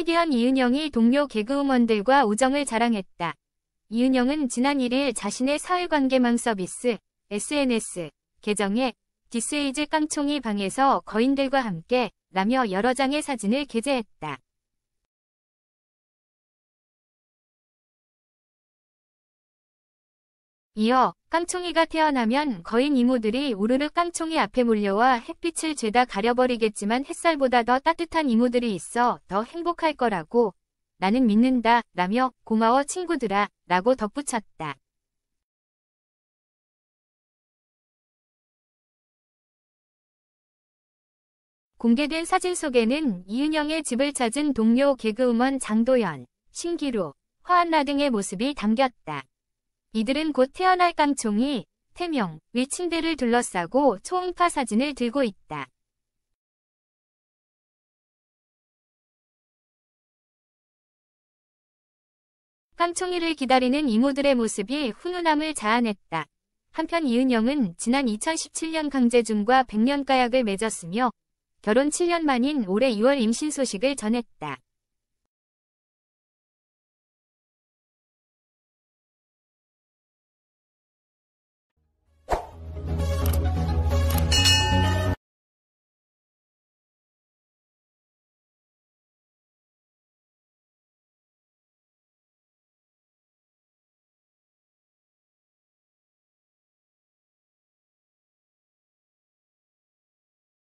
코미디언 이은영이 동료 개그우먼들과 우정을 자랑했다. 이은영은 지난 1일 자신의 사회관계망 서비스 SNS 계정에 디스에이즈 깡총이 방에서 거인들과 함께 라며 여러 장의 사진을 게재했다. 이어 깡총이가 태어나면 거인 이모들이 우르르 깡총이 앞에 몰려와 햇빛을 죄다 가려버리겠지만 햇살보다 더 따뜻한 이모들이 있어 더 행복할 거라고 나는 믿는다 라며 고마워 친구들아 라고 덧붙였다. 공개된 사진 속에는 이은영의 집을 찾은 동료 개그우먼 장도연, 신기루, 화한나 등의 모습이 담겼다. 이들은 곧 태어날 깡총이 태명, 위침대를 둘러싸고 초음파 사진을 들고 있다. 깡총이를 기다리는 이모들의 모습이 훈훈함을 자아냈다. 한편 이은영은 지난 2017년 강재준과 백년 가약을 맺었으며 결혼 7년 만인 올해 2월 임신 소식을 전했다.